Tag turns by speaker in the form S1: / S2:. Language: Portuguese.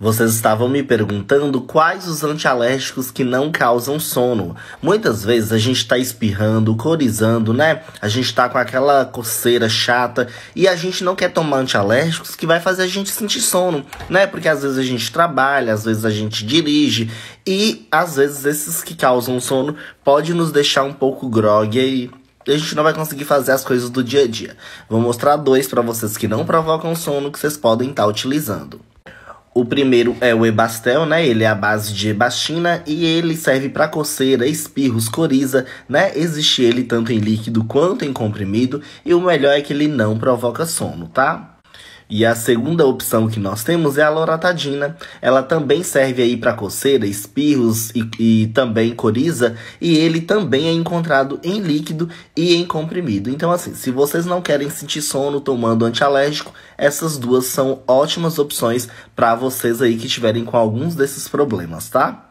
S1: Vocês estavam me perguntando quais os antialérgicos que não causam sono. Muitas vezes a gente está espirrando, corizando, né? A gente está com aquela coceira chata e a gente não quer tomar antialérgicos que vai fazer a gente sentir sono, né? Porque às vezes a gente trabalha, às vezes a gente dirige e às vezes esses que causam sono pode nos deixar um pouco grogue aí a gente não vai conseguir fazer as coisas do dia a dia. Vou mostrar dois para vocês que não provocam sono que vocês podem estar tá utilizando. O primeiro é o Ebastel, né? Ele é a base de ebastina e ele serve para coceira, espirros, coriza, né? Existe ele tanto em líquido quanto em comprimido e o melhor é que ele não provoca sono, tá? E a segunda opção que nós temos é a loratadina. Ela também serve aí para coceira, espirros e, e, também coriza. E ele também é encontrado em líquido e em comprimido. Então assim, se vocês não querem sentir sono tomando antialérgico, essas duas são ótimas opções para vocês aí que tiverem com alguns desses problemas, tá?